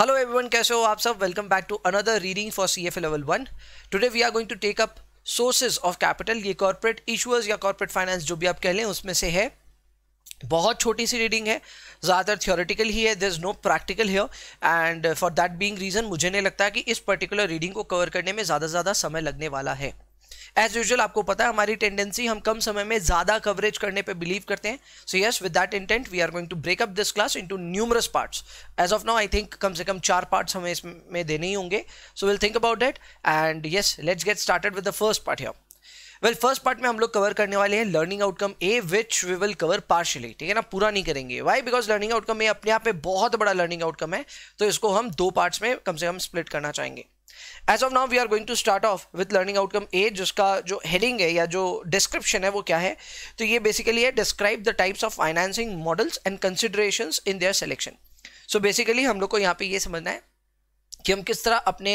Hello everyone कैसे हो आप सब welcome back to another reading for C F level one today we are going to take up sources of capital ये corporate issuers या corporate finance जो भी आप कह लें उसमें से है बहुत छोटी सी रीडिंग है ज़्यादातर थियोरेटिकल ही है there is no practical here and for that being reason मुझे नहीं लगता कि इस पर्टिकुलर रीडिंग को कवर करने में ज़्यादा से ज़्यादा समय लगने वाला है एज यूजल आपको पता है हमारी टेंडेंसी हम कम समय में ज़्यादा कवरेज करने पे बिलीव करते हैं so yes with that intent we are going to break up this class into numerous parts as of now I think कम से कम चार पार्ट्स हमें इसमें देने ही होंगे so will think about that and yes let's get started with the first part हम वेल फर्स्ट पार्ट में हम लोग कवर करने वाले हैं learning outcome A which we will cover partially ठीक है ना पूरा नहीं करेंगे why because learning outcome A अपने आप में बहुत बड़ा लर्निंग आउटकम है तो इसको हम दो पार्ट्स में कम से कम स्प्लिट करना चाहेंगे as of now we are going to start off with learning outcome A जिसका जो हेडिंग है या जो डिस्क्रिप्शन है वो क्या है तो ये बेसिकली है describe the types of financing models and consideration in their selection so basically हम लोग को यहाँ पे ये समझना है कि हम किस तरह अपने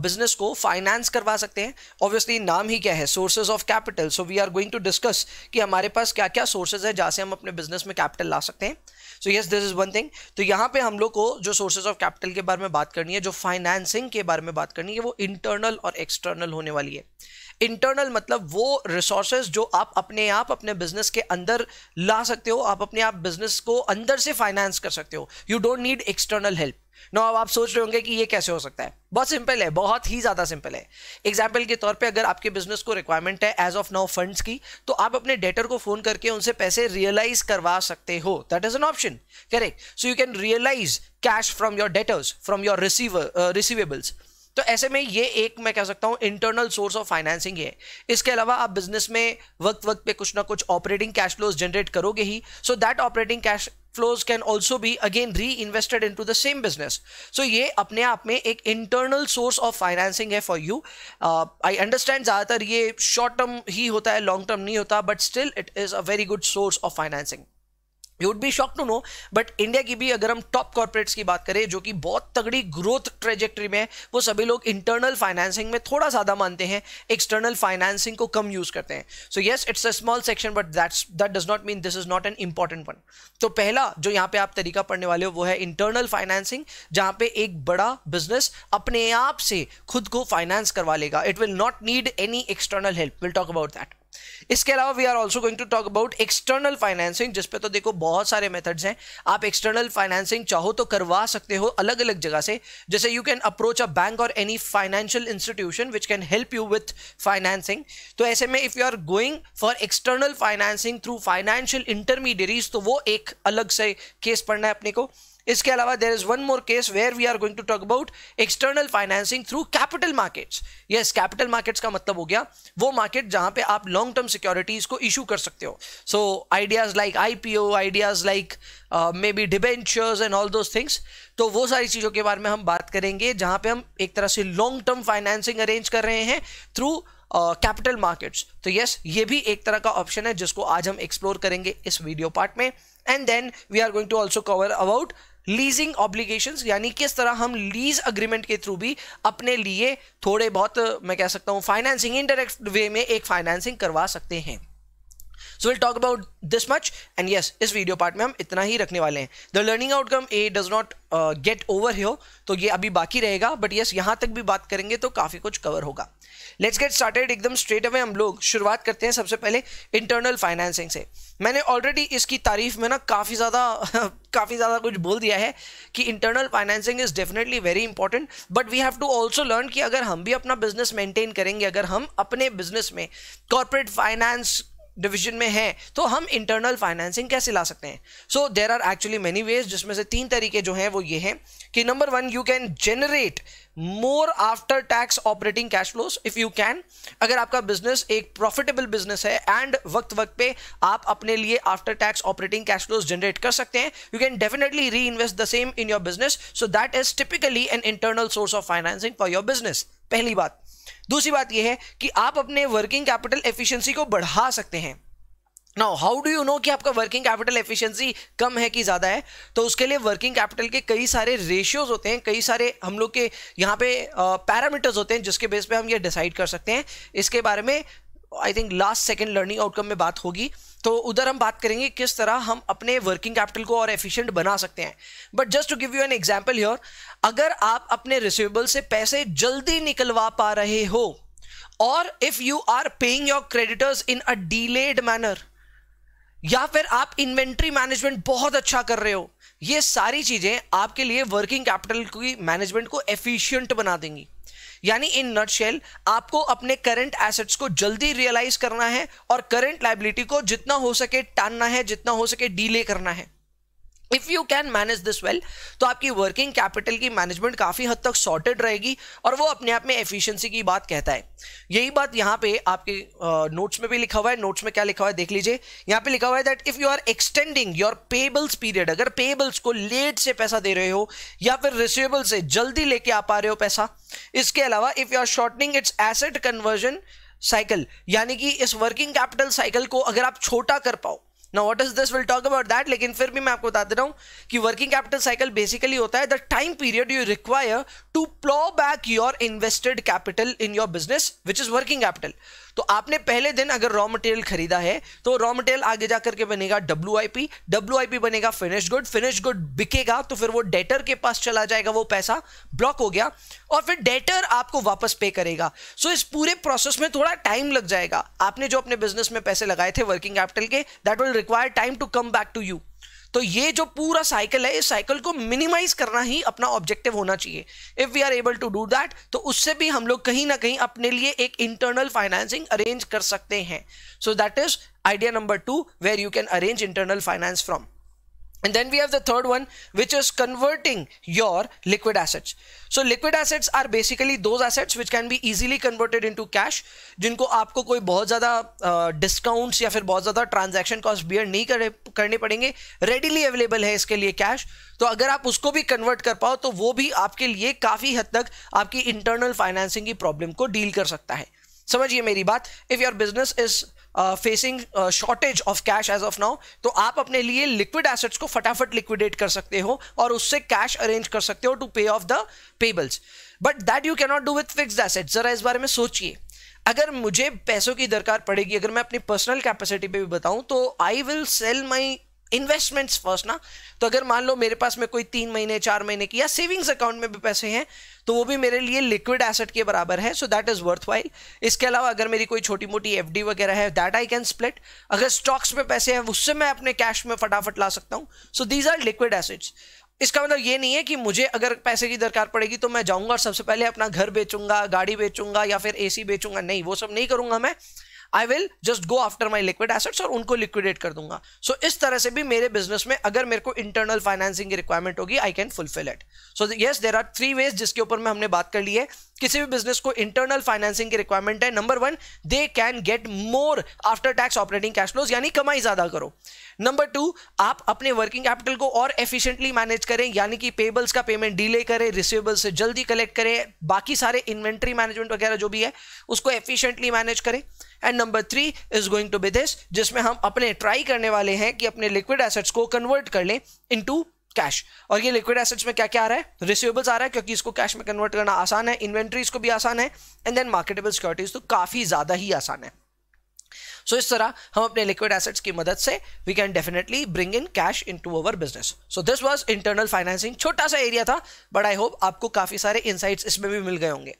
बिजनेस को फाइनेंस करवा सकते हैं ऑब्वियसली नाम ही क्या है sources of capital so we are going to discuss कि हमारे पास क्या क्या सोर्सेज है जहाँ से हम अपने बिजनेस में कैपिटल ला सकते हैं so yes this is one thing तो यहाँ पे हम लोग को जो सोर्सेज ऑफ कैपिटल के बारे में बात करनी है जो फाइनेंसिंग के बारे में बात करनी है वो इंटरनल और एक्सटर्नल होने वाली है इंटरनल मतलब वो रिसोर्सेज जो आप अपने आप अपने बिजनेस के अंदर ला सकते हो आप अपने आप बिजनेस को अंदर से फाइनेंस कर सकते हो you don't need external help no अब आप सोच रहे होंगे कि ये कैसे हो सकता है बहुत सिंपल है बहुत ही ज़्यादा सिंपल है एग्जाम्पल के तौर पे अगर आपके बिजनेस को रिक्वायरमेंट है एज ऑफ नाउ फंड्स की तो आप अपने डेटर को फ़ोन करके उनसे पैसे रियलाइज करवा सकते हो that is an option correct so you can realise cash from your debtors from your receiver receivables तो ऐसे में ये एक मैं कह सकता हूँ इंटरनल सोर्स ऑफ फाइनेंसिंग है इसके अलावा आप बिजनेस में वक्त वक्त पे कुछ ना कुछ ऑपरेटिंग कैश फ्लोज जनरेट करोगे ही so that operating cash flows can also be again reinvested into the same business so ये अपने आप में एक internal source of financing है for you uh, I understand ज़्यादातर ये short term ही होता है long term नहीं होता but still it is a very good source of financing you would be shock to know but India की भी अगर हम टॉप कॉर्पोरेट्स की बात करें जो कि बहुत तगड़ी ग्रोथ ट्रेजेक्ट्री में है वो सभी लोग इंटरनल फाइनेंसिंग में थोड़ा ज़्यादा मानते हैं एक्सटर्नल फाइनेंसिंग को कम यूज़ करते हैं so yes it's a small section but that's that does not mean this is not an important one तो पहला जो यहाँ पे आप तरीका पढ़ने वाले हो वो है इंटरनल फाइनेंसिंग जहाँ पे एक बड़ा बिजनेस अपने आप से खुद को फाइनेंस करवा लेगा it will not need any external help will talk about that इसके अलावा we are also going to talk about external financing जिसपे तो देखो बहुत सारे मेथड्स हैं आप एक्सटर्नल फाइनेंसिंग चाहो तो करवा सकते हो अलग अलग जगह से जैसे you can approach a bank और any financial institution which can help you with financing तो ऐसे में if you are going for external financing through financial intermediaries तो वो एक अलग से केस पढ़ना है अपने को इसके अलावा there is one more case where we are going to talk about external financing through capital markets yes capital markets का मतलब हो गया वो मार्केट जहां पे आप लॉन्ग टर्म सिक्योरिटीज को इशू कर सकते हो so ideas like IPO ideas like maybe debentures and all those things तो वो सारी चीज़ों के बारे में हम बात करेंगे जहाँ पे हम एक तरह से लॉन्ग टर्म फाइनेंसिंग अरेंज कर रहे हैं थ्रू कैपिटल मार्केट्स तो यस ये भी एक तरह का ऑप्शन है जिसको आज हम एक्सप्लोर करेंगे इस वीडियो पार्ट में and then we are going to also cover about leasing obligations यानी किस तरह हम लीज अग्रीमेंट के थ्रू भी अपने लिए थोड़े बहुत मैं कह सकता हूँ फाइनेंसिंग इनडायरेक्ट वे में एक फाइनेंसिंग करवा सकते हैं so will talk about this much and yes इस वीडियो पार्ट में हम इतना ही रखने वाले हैं the learning outcome A does not get over here तो ये अभी बाकी रहेगा बट यस yes, यहाँ तक भी बात करेंगे तो काफ़ी कुछ कवर होगा लेट्स गेट स्टार्टेड एकदम स्ट्रेट अवे हम लोग शुरुआत करते हैं सबसे पहले इंटरनल फाइनेंसिंग से मैंने ऑलरेडी इसकी तारीफ में ना काफ़ी ज़्यादा काफ़ी ज़्यादा कुछ बोल दिया है कि internal financing is definitely very important but we have to also learn कि अगर हम भी अपना बिजनेस मेंटेन करेंगे अगर हम अपने बिजनेस में कॉरपोरेट फाइनेंस डिवीजन में है तो हम इंटरनल फाइनेंसिंग कैसे ला सकते हैं so there are actually many ways जिसमें से तीन तरीके जो हैं वो ये हैं कि number one you can generate more after tax operating cash flows if you can अगर आपका बिजनेस एक प्रॉफिटेबल बिजनेस है एंड वक्त वक्त पे आप अपने लिए after tax operating cash flows generate कर सकते हैं you can definitely reinvest the same in your business so that is typically an internal source of financing for your business पहली बात दूसरी बात यह है कि आप अपने वर्किंग कैपिटल एफिशिएंसी को बढ़ा सकते हैं now how do you know कि आपका वर्किंग कैपिटल एफिशिएंसी कम है कि ज़्यादा है तो उसके लिए वर्किंग कैपिटल के कई सारे रेशियोज होते हैं कई सारे हम लोग के यहाँ पे पैरामीटर्स uh, होते हैं जिसके बेस पे हम ये डिसाइड कर सकते हैं इसके बारे में I think last second learning outcome में बात होगी तो उधर हम बात करेंगे किस तरह हम अपने वर्किंग कैपिटल को और एफिशिएंट बना सकते हैं but just to give you an example your अगर आप अपने रिसिवेबल से पैसे जल्दी निकलवा पा रहे हो और if you are paying your creditors in a delayed manner या फिर आप इन्वेंट्री मैनेजमेंट बहुत अच्छा कर रहे हो ये सारी चीजें आपके लिए वर्किंग कैपिटल की मैनेजमेंट को एफिशिएंट बना देंगी यानी इन नटशेल आपको अपने करंट एसेट्स को जल्दी रियलाइज करना है और करंट लाइबिलिटी को जितना हो सके टानना है जितना हो सके डीले करना है if you can manage this well तो आपकी वर्किंग कैपिटल की मैनेजमेंट काफ़ी हद तक सॉर्टेड रहेगी और वो अपने आप में एफिशिएंसी की बात कहता है यही बात यहाँ पे आपके नोट्स uh, में भी लिखा हुआ है नोट्स में क्या लिखा हुआ है देख लीजिए यहाँ पे लिखा हुआ है that if you are extending your payables period अगर पेबल्स को लेट से पैसा दे रहे हो या फिर रिसिवेबल से जल्दी लेके आ पा रहे हो पैसा इसके अलावा if you are shortening its asset conversion cycle यानी कि इस वर्किंग कैपिटल साइकिल को अगर आप छोटा कर पाओ ना what is this will talk about that लेकिन फिर भी मैं आपको बता दे रहा हूँ कि वर्किंग कैपिटल साइकिल बेसिकली होता है the time period you require to plough back your invested capital in your business which is working capital तो आपने पहले दिन अगर रॉ मटेरियल खरीदा है तो रॉ मटेरियल आगे जाकर के बनेगा W I P W I P बनेगा फिनिश गुड फिनिश गुड बिकेगा तो फिर वो डेटर के पास चला जाएगा वो पैसा ब्लॉक हो गया और फिर डेटर आपको वापस पे करेगा सो so इस पूरे प्रोसेस में थोड़ा टाइम लग जाएगा आपने जो अपने बिजनेस में पैसे लगाए थे वर्किंग कैपिटल के that will require time to come back to you तो ये जो पूरा साइकिल है इस साइकिल को मिनिमाइज करना ही अपना ऑब्जेक्टिव होना चाहिए if we are able to do that तो उससे भी हम लोग कहीं ना कहीं अपने लिए एक इंटरनल फाइनेंसिंग अरेंज कर सकते हैं so that is idea number two where you can arrange internal finance from And then we have the third one, which is converting your liquid assets. So liquid assets are basically those assets which can be easily converted into cash, जिनको आपको कोई बहुत ज़्यादा discounts uh, या फिर बहुत ज़्यादा transaction cost bear नहीं करे, करने पड़ेंगे रेडीली अवेलेबल है इसके लिए कैश तो अगर आप उसको भी कन्वर्ट कर पाओ तो वो भी आपके लिए काफ़ी हद तक आपकी इंटरनल फाइनेंसिंग की प्रॉब्लम को डील कर सकता है समझिए मेरी बात if your business is facing shortage of cash as of now तो आप अपने लिए लिक्विड एसेट्स को फटाफट लिक्विडेट कर सकते हो और उससे कैश अरेंज कर सकते हो to pay off the payables but that you cannot do with fix asset जरा इस बारे में सोचिए अगर मुझे पैसों की दरकार पड़ेगी अगर मैं अपनी पर्सनल कैपेसिटी पे भी बताऊं तो I will sell my investments first ना तो अगर मान लो मेरे पास में कोई तीन महीने चार महीने की या सेविंग्स अकाउंट में भी पैसे हैं तो वो भी मेरे लिए लिक्विड एसेट के बराबर है so that is worth while इसके अलावा अगर मेरी कोई छोटी मोटी एफ वगैरह है दैट आई कैन स्प्लिट अगर स्टॉक्स में पैसे हैं उससे मैं अपने कैश में फटाफट ला सकता हूँ so these are liquid assets इसका मतलब ये नहीं है कि मुझे अगर पैसे की दरकार पड़ेगी तो मैं जाऊंगा और सबसे पहले अपना घर बेचूंगा गाड़ी बेचूंगा या फिर एसी बेचूंगा नहीं वो सब नहीं करूंगा मैं I will just go after my liquid assets और उनको लिक्विडेट कर दूंगा सो so, इस तरह से भी मेरे बिजनेस में अगर मेरे को इंटरनल फाइनेंसिंग की रिक्वायरमेंट होगी I can fulfil it so yes there are three ways जिसके ऊपर में हमने बात कर ली है किसी भी बिजनेस को इंटरनल फाइनेंसिंग की रिक्वायरमेंट है number one they can get more after tax operating cash flows यानी कमाई ज्यादा करो नंबर टू आप अपने वर्किंग कैपिटल को और एफिशिएंटली मैनेज करें यानी कि पेबल्स का पेमेंट डिले करें रिसीवेबल्स से जल्दी कलेक्ट करें बाकी सारे इन्वेंट्री मैनेजमेंट वगैरह जो भी है उसको एफिशिएंटली मैनेज करें and number three is going to be this जिसमें हम अपने ट्राई करने वाले हैं कि अपने लिक्विड एसेट्स को कन्वर्ट कर लें इनटू कैश और ये लिक्विड एसेट्स में क्या क्या आ रहा है रिसिवेबल्स आ रहा है क्योंकि इसको कैश में कन्वर्ट करना आसान है इन्वेंट्रीज को भी आसान है एंड देन मार्केटेबल सिक्योरिटीज तो काफ़ी ज़्यादा ही आसान है सो so, इस तरह हम अपने लिक्विड एसेट्स की मदद से we can definitely bring in cash in to our business so this was internal financing छोटा सा एरिया था बट आई होप आपको काफ़ी सारे इंसाइट्स इसमें भी मिल गए होंगे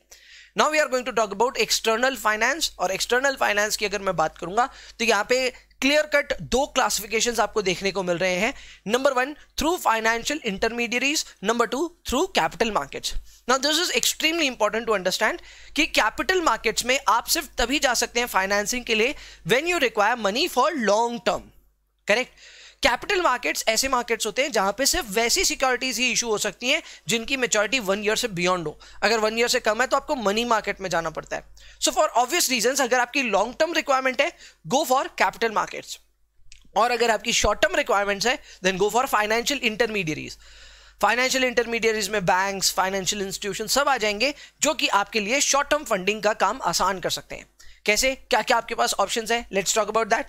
now we are going to talk about external finance और एक्सटर्नल फाइनेंस की अगर मैं बात करूंगा तो यहाँ पे क्लियर कट दो क्लासिफिकेशन आपको देखने को मिल रहे हैं number one through financial intermediaries number two through capital markets now this is extremely important to understand कि कैपिटल मार्केट्स में आप सिर्फ तभी जा सकते हैं फाइनेंसिंग के लिए when you require money for long term correct capital markets ऐसे मार्केट्स होते हैं जहां पे सिर्फ वैसी सिक्योरिटीज ही इशू हो सकती हैं जिनकी मेचोरिटी वन ईयर से बियॉन्ड हो अगर वन ईयर से कम है तो आपको मनी मार्केट में जाना पड़ता है सो फॉर ऑब्वियस रीजन अगर आपकी लॉन्ग टर्म रिक्वायरमेंट है गो फॉर कैपिटल मार्केट्स और अगर आपकी शॉर्ट टर्म रिक्वायरमेंट्स है then go for financial intermediaries financial intermediaries में बैंक्स फाइनेंशियल इंस्टीट्यूशन सब आ जाएंगे जो कि आपके लिए शॉर्ट टर्म फंडिंग का काम आसान कर सकते हैं कैसे क्या क्या आपके पास ऑप्शंस हैं let's talk about that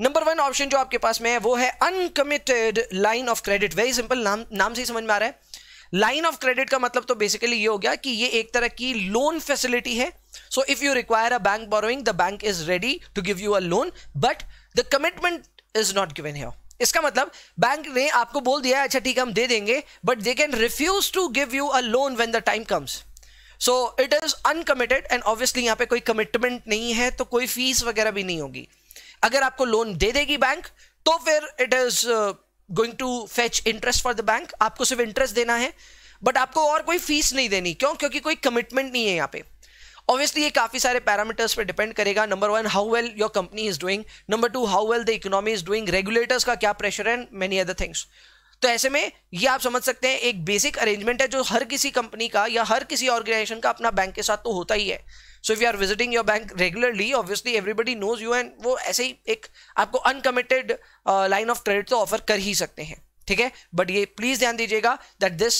number one option जो आपके पास में है वो है uncommitted line of credit very simple नाम नाम से ही समझ में आ रहा है लाइन ऑफ क्रेडिट का मतलब तो बेसिकली ये हो गया कि ये एक तरह की लोन फैसिलिटी है so if you require a bank borrowing the bank is ready to give you a loan but the commitment is not given है इसका मतलब बैंक ने आपको बोल दिया अच्छा ठीक है हम दे देंगे but they can refuse to give you a loan when the time comes so it is uncommitted and obviously यहाँ पे कोई कमिटमेंट नहीं है तो कोई फीस वगैरह भी नहीं होगी अगर आपको लोन दे देगी बैंक तो फिर it is going to fetch interest for the bank आपको सिर्फ इंटरेस्ट देना है बट आपको और कोई फीस नहीं देनी क्यों क्योंकि कोई कमिटमेंट नहीं है यहाँ पे ऑब्वियसली ये काफ़ी सारे पैरामीटर्स पर डिपेंड करेगा number one how well your company is doing number two how well the economy is doing regulators का क्या प्रेशर है मेनी अदर थिंग्स तो ऐसे में ये आप समझ सकते हैं एक बेसिक अरेंजमेंट है जो हर किसी कंपनी का या हर किसी ऑर्गेनाइजेशन का अपना बैंक के साथ तो होता ही है so if you are visiting your bank regularly obviously everybody knows you and वो ऐसे ही एक आपको अनकमिटेड लाइन ऑफ क्रेडिट तो ऑफर कर ही सकते हैं ठीक है बट ये प्लीज ध्यान दीजिएगा that this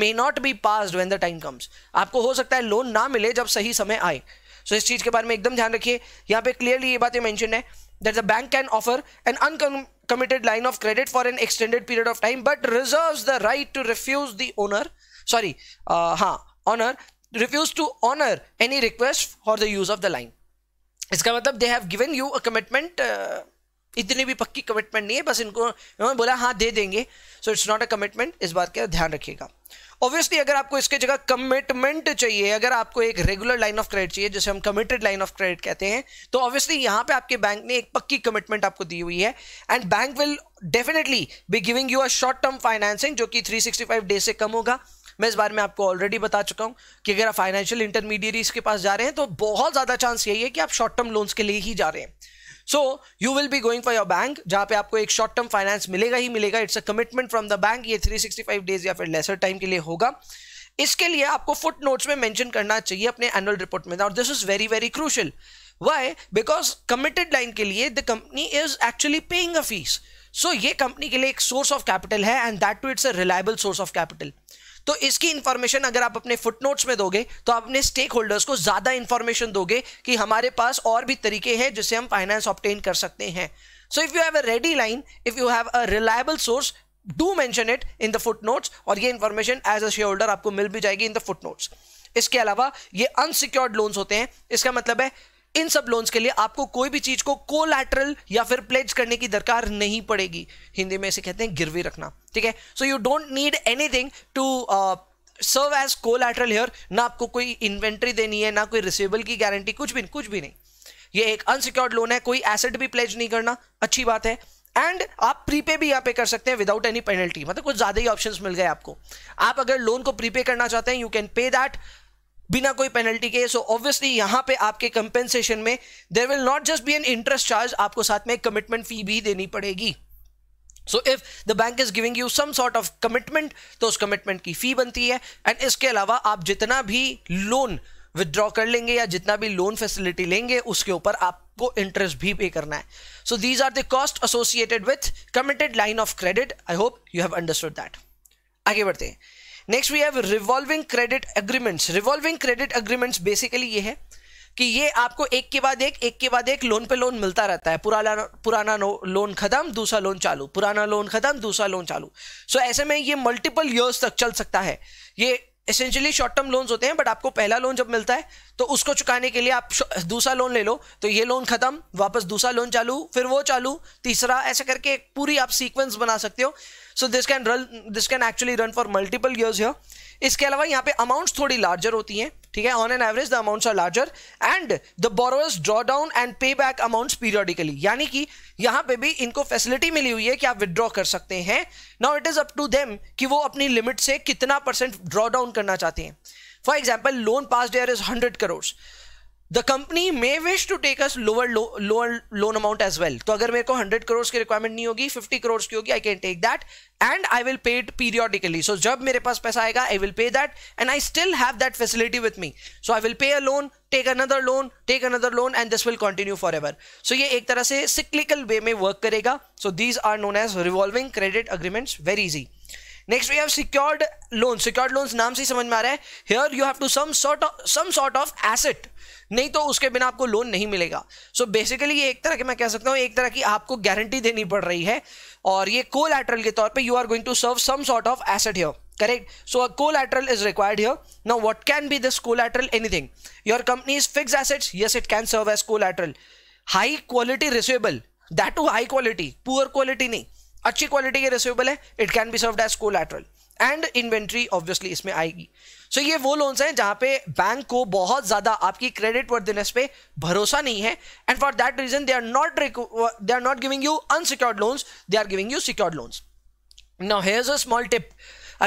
may not be pass when the time comes आपको हो सकता है लोन ना मिले जब सही समय आए सो so, इस चीज़ के बारे में एकदम ध्यान रखिए यहाँ पे क्लियरली ये बातें मैंशन है that the bank can offer an uncommitted line of credit for an extended period of time but reserve the right to refuse the owner sorry हाँ honour refuse to honor any request for the use of the line इसका मतलब they have given you a commitment uh, इतनी भी पक्की commitment नहीं है बस इनको इन्होंने बोला हाँ दे देंगे so it's not a commitment इस बात का ध्यान रखिएगा ऑब्वियसली अगर आपको इसके जगह कमिटमेंट चाहिए अगर आपको एक रेगुलर लाइन ऑफ क्रेडिट चाहिए जिसे हम कमिटेड लाइन ऑफ क्रेडिट कहते हैं तो ऑब्वियसली यहाँ पे आपके बैंक ने एक पक्की कमिटमेंट आपको दी हुई है and bank will definitely be giving you a short term financing जो कि 365 डेज से कम होगा मैं इस बारे में आपको ऑलरेडी बता चुका हूँ कि अगर आप फाइनेंशियल इंटरमीडिएरीज के पास जा रहे हैं तो बहुत ज़्यादा चांस यही है कि आप शॉर्ट टर्म लोन्स के लिए ही जा रहे हैं so you will be going for your bank जहाँ पे आपको एक शॉर्ट टर्म फाइनेंस मिलेगा ही मिलेगा it's a commitment from the bank ये 365 डेज या फिर लेसर टाइम के लिए होगा इसके लिए आपको फुट नोट्स में मेंशन करना चाहिए अपने एनुअल रिपोर्ट में और this is very very crucial why because committed line के लिए the company is actually paying a fee so ये कंपनी के लिए एक सोर्स ऑफ कैपिटल है and that too it's a reliable source of capital तो इसकी इंफॉर्मेशन अगर आप अपने फुटनोट्स में दोगे तो आप अपने स्टेक होल्डर्स को ज़्यादा इंफॉर्मेशन दोगे कि हमारे पास और भी तरीके हैं जिससे हम फाइनेंस ऑप्टेन कर सकते हैं so if you have a ready line if you have a reliable source do mention it in the footnotes और ये information as a shareholder आपको मिल भी जाएगी इन द फुट नोट्स इसके अलावा ये अनसिक्योर्ड लोन्स होते हैं इसका मतलब है इन सब लोन्स के लिए आपको कोई भी चीज को कोलैटरल या फिर प्लेज करने की दरकार नहीं पड़ेगी हिंदी में इसे कहते हैं गिरवी रखना ठीक है so you don't need anything to serve as collateral here ना आपको कोई इन्वेंट्री देनी है ना कोई रिसीवेबल की गारंटी कुछ भी कुछ भी नहीं ये एक अनसिक्योर्ड लोन है कोई एसेट भी प्लेज नहीं करना अच्छी बात है एंड आप प्रीपे भी यहाँ पे कर सकते हैं विदाउट एनी पेनल्टी मतलब कुछ ज़्यादा ही ऑप्शंस मिल गए आपको आप अगर लोन को प्रीपे करना चाहते हैं यू कैन पे दैट बिना कोई पेनल्टी के सो ऑब्वियसली यहां पे आपके कंपेंसेशन में there will not just be an interest charge आपको साथ में कमिटमेंट फी भी देनी पड़ेगी so if the bank is giving you some sort of commitment तो उस कमिटमेंट की फी बनती है एंड इसके अलावा आप जितना भी लोन विदड्रॉ कर लेंगे या जितना भी लोन फैसिलिटी लेंगे उसके ऊपर आपको इंटरेस्ट भी पे करना है so these are the cost associated with committed line of credit I hope you have understood that आगे बढ़ते हैं next we have revolving credit agreements revolving credit agreements basically ये है कि ये आपको एक के बाद एक एक के बाद एक लोन पे लोन मिलता रहता है पुराना पुराना लोन खत्म दूसरा लोन चालू पुराना लोन खत्म दूसरा लोन चालू सो so, ऐसे में ये मल्टीपल ईयर्स तक चल सकता है ये एसेंशियली शॉर्ट टर्म लोन्स होते हैं बट आपको पहला लोन जब मिलता है तो उसको चुकाने के लिए आप दूसरा लोन ले लो तो ये लोन खत्म वापस दूसरा लोन चालू फिर वो चालू तीसरा ऐसे करके पूरी आप सीक्वेंस बना सकते हो so this can run this can actually run for multiple years here इसके अलावा यहाँ पे अमाउंट्स थोड़ी लार्जर होती हैं ठीक है on an average the amounts are larger and the borrowers draw down and pay back amounts periodically यानी कि यहाँ पे भी इनको फैसिलिटी मिली हुई है कि आप विदड्रॉ कर सकते हैं now it is up to them कि वो अपनी लिमिट से कितना परसेंट ड्रॉ डाउन करना चाहते हैं for example loan pass there is hundred crore the company may wish to take us lower lower loan amount as well तो अगर मेरे को हंड्रेड करोड़ की रिक्वायरमेंट नहीं होगी फिफ्टी करोड़ की होगी I can take that and I will paid periodically so जब मेरे पास पैसा आएगा I will pay that and I still have that facility with me so I will pay a loan take another loan take another loan and this will continue for ever so ये एक तरह से cyclical way में work करेगा so these are known as revolving credit agreements very easy next we have secured loan secured loans नाम से ही समझ में आ रहा है here you have to some sort of asset नहीं तो उसके बिना आपको लोन नहीं मिलेगा सो so बेसिकली ये एक तरह के मैं कह सकता हूँ एक तरह की आपको गारंटी देनी पड़ रही है और ये को के तौर पर you are going to serve some sort of asset here correct so a collateral is required here now what can be this collateral anything your company is fix assets yes it can serve as collateral high quality receivable that too high quality poor quality नहीं अच्छी quality के receivable है it can be serve as को and inventory obviously इसमें आएगी सो so ये वो loans हैं जहां पे बैंक को बहुत ज्यादा आपकी क्रेडिट वर्दिनेस पे भरोसा नहीं है and for that reason they are not they are not giving you unsecured loans they are giving you secured loans now here's a small tip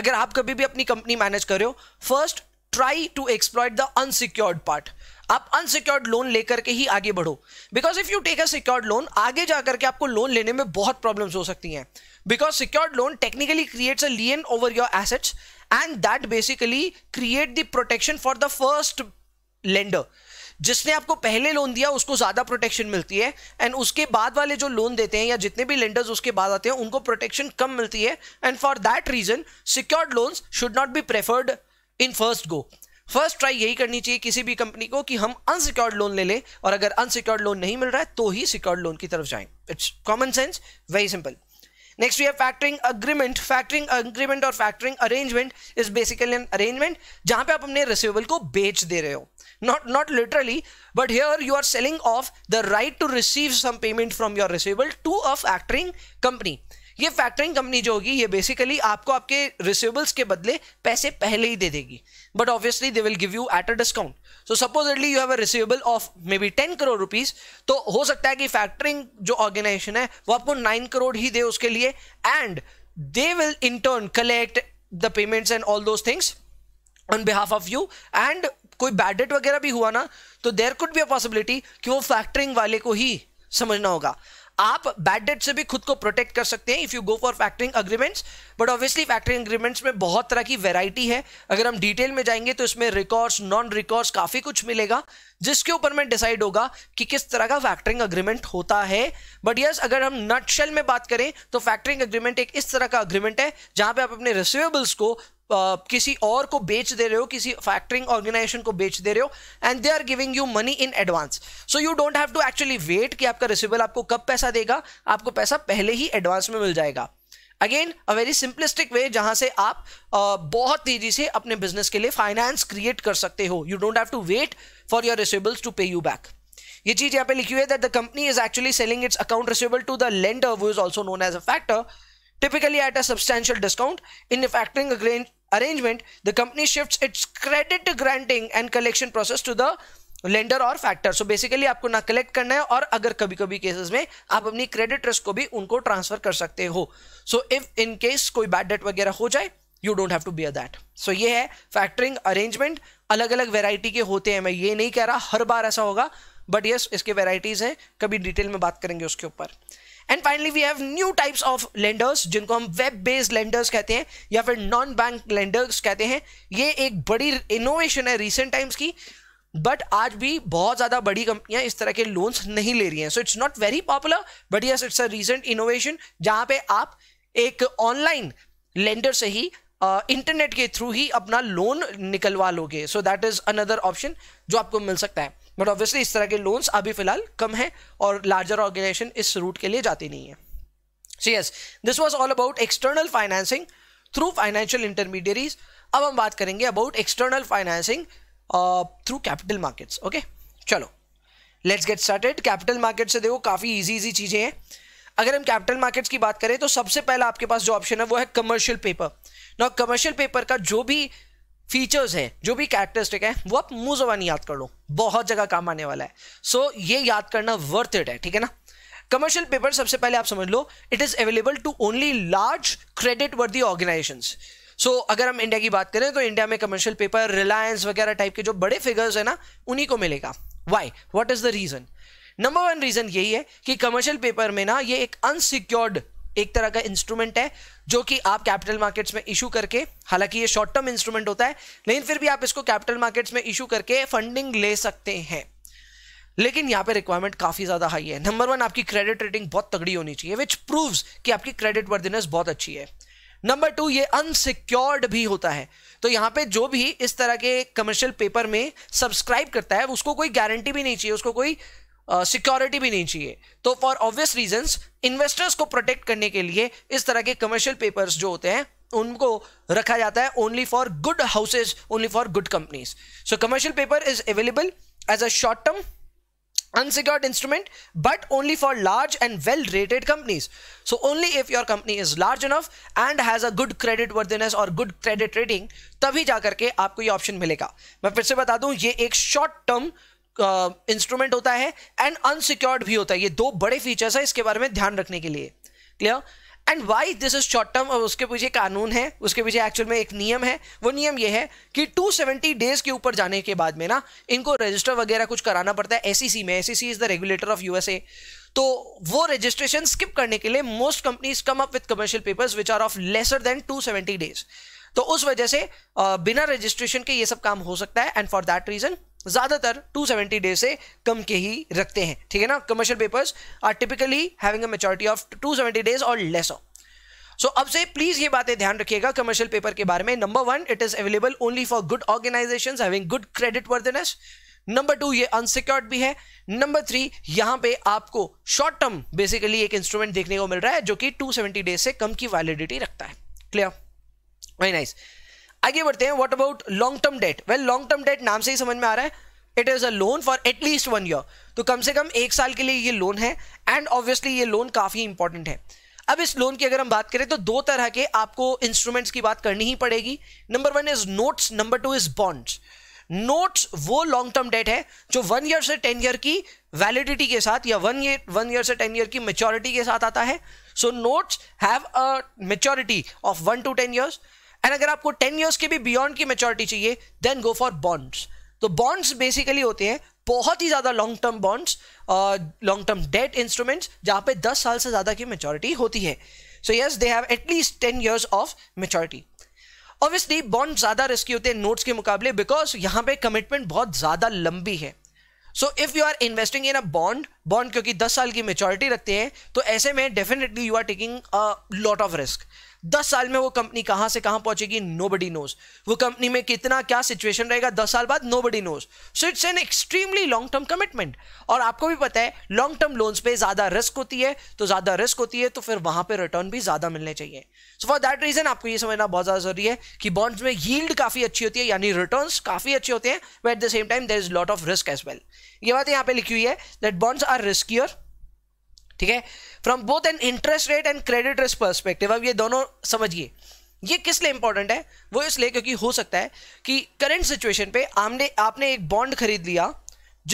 अगर आप कभी भी अपनी कंपनी मैनेज कर रहे हो first try to exploit the unsecured part आप unsecured loan लेकर के ही आगे बढ़ो because if you take a secured loan आगे जाकर के आपको लोन लेने में बहुत प्रॉब्लम्स हो सकती हैं because secured loan technically creates a lien over your assets and that basically create the protection for the first lender जिसने आपको पहले लोन दिया उसको ज़्यादा प्रोटेक्शन मिलती है एंड उसके बाद वाले जो लोन देते हैं या जितने भी लेंडर्स उसके बाद आते हैं उनको प्रोटेक्शन कम मिलती है and for that reason secured loans should not be preferred in first go first try यही करनी चाहिए किसी भी कंपनी को कि हम अनसिक्योर्ड लोन ले लें और अगर अनसिक्योर्ड लोन नहीं मिल रहा है तो ही सिक्योर्ड लोन की तरफ जाएं it's common sense very simple next we have factoring agreement factoring agreement और factoring arrangement is basically an arrangement जहां पे आप अपने रिसीवेबल को बेच दे रहे हो not not literally but here you are selling off the right to receive some payment from your receivable to a factoring company ये फैक्टरिंग कंपनी जो होगी ये बेसिकली आपको आपके रिसिवेबल्स के बदले पैसे पहले ही दे देगी but obviously they will give you at a discount so supposedly you have a receivable of maybe ten crore rupees तो हो सकता है कि फैक्टरिंग जो ऑर्गेनाइजेशन है वो आपको नाइन करोड़ ही दे उसके लिए and they will in turn collect the payments and all those things on behalf of you and कोई बैड डेट वगैरह भी हुआ ना तो there could be a possibility कि वो फैक्टरिंग वाले को ही समझना होगा आप बैड डेट से भी खुद को प्रोटेक्ट कर सकते हैं if you go for factoring agreements but obviously factoring agreements में बहुत तरह की वेराइटी है अगर हम डिटेल में जाएंगे तो इसमें रिकॉर्ड्स नॉन रिकॉर्ड्स काफ़ी कुछ मिलेगा जिसके ऊपर में डिसाइड होगा कि किस तरह का फैक्टरिंग अग्रीमेंट होता है बट यस yes, अगर हम नटशेल में बात करें तो फैक्टरिंग अग्रीमेंट एक इस तरह का अग्रीमेंट है जहां पे आप अपने रिसिवेबल्स को Uh, किसी और को बेच दे रहे हो किसी फैक्टरिंग ऑर्गेनाइजेशन को बेच दे रहे हो and they are giving you money in advance so you don't have to actually wait कि आपका रिसिबल आपको कब पैसा देगा आपको पैसा पहले ही एडवांस में मिल जाएगा again a very simplistic way जहां से आप uh, बहुत तेजी से अपने बिजनेस के लिए फाइनेंस क्रिएट कर सकते हो you don't have to wait for your receivables to pay you back ये चीज यहाँ पे लिखी हुई है that the company is actually selling its account receivable to the lender वो is also known as a factor typically at a substantial discount in factoring arrangement, the company shifts its credit granting and collection process to the lender और factor so basically आपको ना collect करना है और अगर कभी कभी केसेस में आप अपनी क्रेडिट रिस्क को भी उनको ट्रांसफर कर सकते हो सो इफ इन केस कोई बैड डेट वगैरह हो जाए you don't have to bear that so ये है फैक्टरिंग अरेंजमेंट अलग अलग वेराइटी के होते हैं मैं ये नहीं कह रहा हर बार ऐसा होगा बट यस yes, इसके वेराइटीज़ हैं कभी डिटेल में बात करेंगे उसके ऊपर and finally we have new types of lenders जिनको हम वेब बेस्ड लेंडर्स कहते हैं या फिर नॉन बैंक लेंडर्स कहते हैं ये एक बड़ी इनोवेशन है रिसेंट टाइम्स की बट आज भी बहुत ज़्यादा बड़ी कंपनियां इस तरह के लोन्स नहीं ले रही हैं so it's not very popular but yes it's a recent innovation जहां पे आप एक ऑनलाइन लेंडर से ही इंटरनेट के थ्रू ही अपना लोन निकलवा लोगे so that is another option जो आपको मिल सकता है बट ऑब्वियसली इस तरह के लोन्स अभी फिलहाल कम है और लार्जर ऑर्गेनाइजेशन इस रूट के लिए जाती नहीं है see yes this was all about external financing through financial intermediaries अब हम बात करेंगे about external financing through capital markets okay चलो let's get started capital market से देखो काफ़ी ईजी ईजी चीज़ें हैं अगर हम कैपिटल मार्केट्स की बात करें तो सबसे पहला आपके पास जो ऑप्शन है वो है commercial paper no commercial paper का जो भी फीचर्स है जो भी कैरेक्टरिस्टिक है वो आप मुंह जबान याद कर लो बहुत जगह काम आने वाला है सो so, ये याद करना वर्थ इट है ठीक है ना कमर्शियल पेपर सबसे पहले आप समझ लो it is available to only large credit worthy organisation so अगर हम इंडिया की बात करें तो इंडिया में कमर्शियल पेपर रिलायंस वगैरह टाइप के जो बड़े फिगर्स है ना उन्हीं को मिलेगा why what is the reason number one reason यही है कि कमर्शियल पेपर में ना ये एक अनसिक्योर्ड एक तरह का इंस्ट्रूमेंट है जो कि आप कैपिटल मार्केट्स में इशू करके हालांकि ये शॉर्ट टर्म इंस्ट्रूमेंट होता है लेकिन फिर भी आप इसको कैपिटल मार्केट्स में इशू करके फंडिंग ले सकते हैं लेकिन यहाँ पे रिक्वायरमेंट काफ़ी ज़्यादा हाई है नंबर वन आपकी क्रेडिट रेटिंग बहुत तगड़ी होनी चाहिए विच प्रूव्स कि आपकी क्रेडिट वर्दिनेस बहुत अच्छी है नंबर टू ये अनसिक्योर्ड भी होता है तो यहाँ पे जो भी इस तरह के कमर्शियल पेपर में सब्सक्राइब करता है उसको कोई गारंटी भी नहीं चाहिए उसको कोई सिक्योरिटी भी नहीं चाहिए तो फॉर ऑब्वियस रीजंस इन्वेस्टर्स को प्रोटेक्ट करने के लिए इस तरह के कमर्शियल पेपर्स जो होते हैं उनको रखा जाता है only for good houses only for good companies so commercial paper is available as a short term unsecured instrument but only for large and well rated companies so only if your company is large enough and has a good credit worthiness और good credit rating तभी जाकर के आपको ये option मिलेगा मैं फिर से बता दूं ये एक शॉर्ट टर्म इंस्ट्रूमेंट होता है एंड अनसिक्योर्ड भी होता है ये दो बड़े फीचर्स है इसके बारे में ध्यान रखने के लिए clear and why this is short term और उसके पीछे कानून है उसके पीछे एक्चुअल में एक नियम है वो नियम ये है कि 270 डेज के ऊपर जाने के बाद में ना इनको रजिस्टर वगैरह कुछ कराना पड़ता है एसईसी e में C is the regulator of USA तो वो रजिस्ट्रेशन स्किप करने के लिए most companies come up with commercial papers which are of lesser than 270 days तो उस वजह से बिना रजिस्ट्रेशन के ये सब काम हो सकता है एंड फॉर दैट रीजन ज़्यादातर 270 डेज से कम के ही रखते हैं ठीक है ना commercial papers are typically having a maturity of 270 days और लेस ऑफ सो अब से प्लीज़ ये बातें ध्यान रखिएगा कमर्शियल पेपर के बारे में number one it is available only for good organisation having good credit worthiness number two ये अनसिक्योर्ड भी है नंबर थ्री यहां पे आपको शॉर्ट टर्म बेसिकली एक इंस्ट्रूमेंट देखने को मिल रहा है जो कि 270 डेज से कम की वैलिडिटी रखता है क्लियर वेरी नाइस nice. आगे बढ़ते हैं what about long term debt well long term debt नाम से ही समझ में आ रहा है it is a loan for at least one year तो कम से कम एक साल के लिए ये लोन है एंड ऑब्वियसली ये लोन काफ़ी इंपॉर्टेंट है अब इस लोन की अगर हम बात करें तो दो तरह के आपको इंस्ट्रूमेंट्स की बात करनी ही पड़ेगी number one is notes number two is bonds notes वो लॉन्ग टर्म डेट है जो वन ईयर से टेन ईयर की वैलिडिटी के साथ या वन ईयर वन ईयर से टेन ईयर की मेच्योरिटी के साथ आता है so notes have a maturity of one to ten years and अगर आपको टेन ईयर्स के भी बियॉन्ड की मेच्योरिटी चाहिए देन गो फॉर बॉन्ड्स तो बॉन्ड्स बेसिकली होते हैं बहुत ही ज़्यादा long term bonds long term debt instruments जहां पे दस साल से ज़्यादा की मेचोरिटी होती है so yes they have at least ten years of maturity obviously bond ज़्यादा रिस्की होते हैं नोट्स के मुकाबले बिकॉज यहाँ पे कमिटमेंट बहुत ज़्यादा लंबी है so if you are investing in a bond bond क्योंकि 10 साल की मेचोरिटी रखते हैं तो ऐसे में definitely you are taking lot of risk दस साल में वो कंपनी कहां से कहां पहुंचेगी नो बडी नोज वो कंपनी में कितना क्या सिचुएशन रहेगा दस साल बाद nobody knows so it's an extremely long term commitment और आपको भी पता है लॉन्ग टर्म लोन्स पे ज्यादा रिस्क होती है तो ज्यादा रिस्क होती है तो फिर वहां पर रिटर्न भी ज्यादा मिलने चाहिए सो फॉर दैट रीजन आपको ये समझना बहुत ज्यादा जरूरी है कि बॉन्ड्स में यील्ड काफी अच्छी होती है यानी रिटर्न काफी अच्छे होते हैं but at the same time there is lot of risk as well ये बात यहाँ पे लिखी हुई है दैट बॉन्ड्स आर रिस्कियर ठीक है from both an interest rate and credit risk perspective अब ये दोनों समझिए ये किस लिए इंपॉर्टेंट है वो इसलिए क्योंकि हो सकता है कि करंट सिचुएशन पे आपने आपने एक बॉन्ड खरीद लिया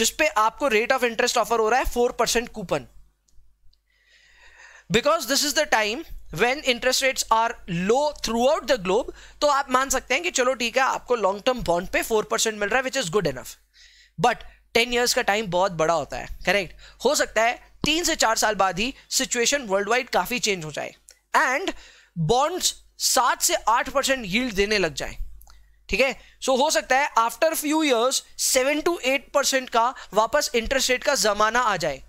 जिसपे आपको रेट ऑफ इंटरेस्ट ऑफर हो रहा है four percent coupon because this is the time when interest rates are low throughout the globe तो आप मान सकते हैं कि चलो ठीक है आपको लॉन्ग टर्म बॉन्ड पे फोर परसेंट मिल रहा है which is good enough but ten years का टाइम बहुत बड़ा होता है करेक्ट हो सकता है तीन से चार साल बाद ही सिचुएशन वर्ल्ड वाइड काफी चेंज हो जाए एंड बॉन्ड्स सात से आठ परसेंट यील्ड देने लग जाए ठीक है सो हो सकता है after few years seven to eight percent का वापस इंटरेस्ट रेट का जमाना आ जाए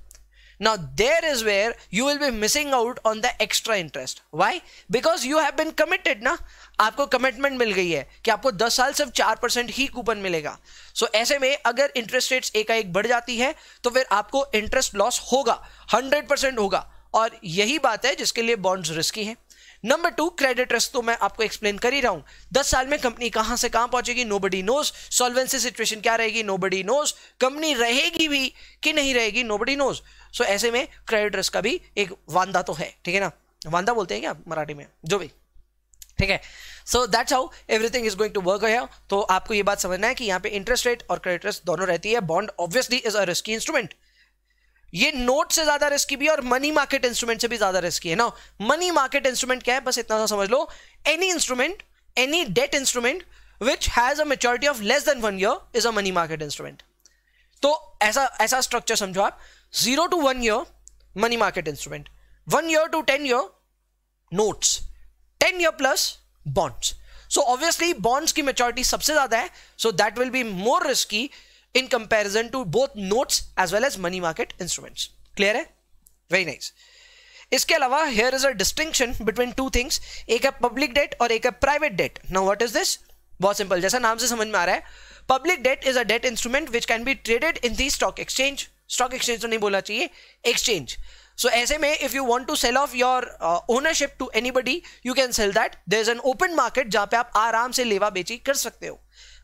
now there is where you will be missing out on the extra interest why because you have been committed na आपको कमिटमेंट मिल गई है कि आपको 10 साल सिर्फ 4 परसेंट ही कूपन मिलेगा सो so, ऐसे में अगर इंटरेस्ट रेट्स एक बढ़ जाती है तो फिर आपको इंटरेस्ट लॉस होगा 100 परसेंट होगा और यही बात है जिसके लिए बॉन्ड्स रिस्की हैं नंबर टू क्रेडिट रिस्क तो मैं आपको एक्सप्लेन कर ही रहा हूं दस साल में कंपनी कहां से कहां पहुंचेगी nobody knows solvency situation क्या रहेगी नो बडी नोज कंपनी रहेगी भी कि नहीं रहेगी नो बडी नोज सो ऐसे में क्रेडिट रिस्क का भी एक वादा तो है ठीक है ना वादा बोलते हैं क्या मराठी में जो भी ठीक है so that's how everything is going to work है तो आपको ये बात समझना है कि यहाँ पे इंटरेस्ट रेट और क्रेडिट रेस्ट दोनों रहती है bond obviously is a risky instrument ये नोट से ज्यादा रिस्की भी और मनी मार्केट इंस्ट्रूमेंट से भी ज्यादा रिस्की है ना मनी मार्केट इंस्ट्रूमेंट क्या है बस इतना सा समझ लो any instrument any debt instrument which has a maturity of less than one year is a money market instrument तो ऐसा ऐसा स्ट्रक्चर समझो आप zero to one year money market instrument one year to ten year notes ten year plus bonds so obviously bonds की maturity सबसे ज्यादा है so that will be more risky in comparison to both notes as well as money market instruments clear है very nice इसके अलावा here is a distinction between two things एक है public debt और एक है private debt now what is this बहुत simple जैसा नाम से समझ में आ रहा है public debt is a debt instrument which can be traded in the stock exchange stock exchange तो नहीं बोला चाहिए एक्सचेंज सो ऐसे में if you want to sell off your ownership to anybody you can sell that there is an open market जहां पे आप आराम से लेवा बेची कर सकते हो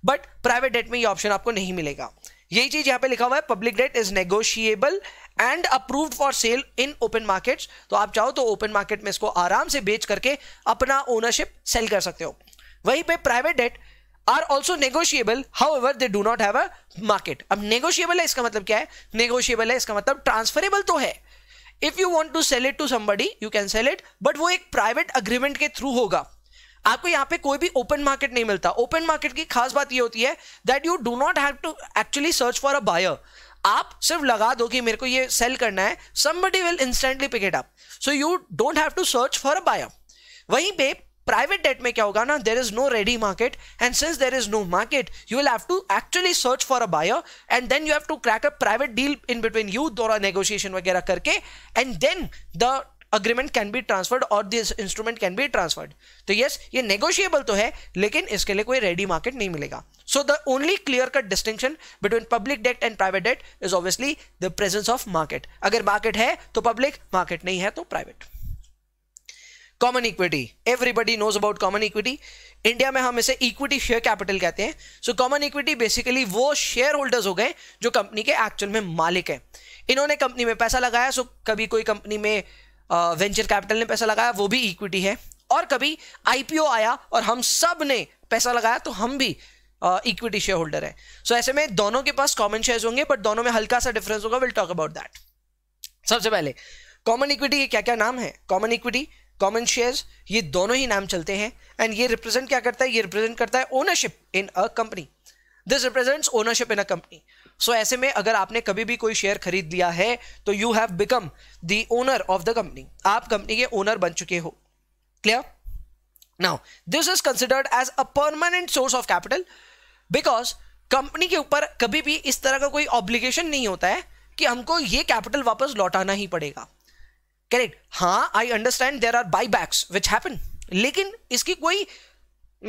बट प्राइवेट डेट में ये ऑप्शन आपको नहीं मिलेगा यही चीज यहाँ पे लिखा हुआ है public debt is negotiable and approve for sale in open market तो आप चाहो तो ओपन मार्केट में इसको आराम से बेच करके अपना ओनरशिप सेल कर सकते हो वहीं पे private debt are also negotiable however they do not have a market अब नेगोशिएबल है इसका मतलब क्या है नेगोशिएबल है इसका मतलब ट्रांसफरेबल तो है if you want to sell it to somebody you can sell it but वो एक प्राइवेट अग्रीमेंट के थ्रू होगा आपको यहाँ पे कोई भी ओपन मार्केट नहीं मिलता ओपन मार्केट की खास बात ये होती है that you do not have to actually search for a buyer आप सिर्फ लगा दो कि मेरे को ये सेल करना है somebody will instantly pick it up so you don't have to search for a buyer वहीं पे प्राइवेट डेट में क्या होगा ना there is no ready market and since there is no market you will have to actually search for a buyer and then you have to crack a private deal in between you दौरा negotiation वगैरह करके and then the agreement can be transferred और this instrument can be transferred तो yes ये negotiable तो है लेकिन इसके लिए कोई रेडी मार्केट नहीं मिलेगा so the only clear cut distinction between public debt and private debt is obviously the presence of market अगर मार्केट है तो पब्लिक मार्केट नहीं है तो private common equity everybody knows about common equity India में हम इसे इक्विटी शेयर कैपिटल कहते हैं सो कॉमन इक्विटी बेसिकली वो शेयर होल्डर्स हो गए जो कंपनी के एक्चुअल में मालिक हैं इन्होंने कंपनी में पैसा लगाया सो कभी कोई कंपनी में वेंचर कैपिटल ने पैसा लगाया वो भी इक्विटी है और कभी आईपीओ आया और हम सब ने पैसा लगाया तो हम भी इक्विटी शेयर होल्डर है सो so, ऐसे में दोनों के पास कॉमन शेयर्स होंगे बट दोनों में हल्का सा डिफरेंस होगा विल टॉक अबाउट दैट सबसे पहले कॉमन इक्विटी के क्या क्या नाम है कॉमन इक्विटी कॉमन शेयर्स ये दोनों ही नाम चलते हैं एंड ये रिप्रेजेंट क्या करता है ये रिप्रेजेंट करता है ownership in a company this represents ownership in a company so ऐसे में अगर आपने कभी भी कोई शेयर खरीद लिया है तो you have become the owner of the company आप कंपनी के ओनर बन चुके हो clear now this is considered as a permanent source of capital because company के ऊपर कभी भी इस तरह का कोई ऑब्लिगेशन नहीं होता है कि हमको ये कैपिटल वापस लौटाना ही पड़ेगा करेक्ट हाँ I understand there are buy backs which happen लेकिन इसकी कोई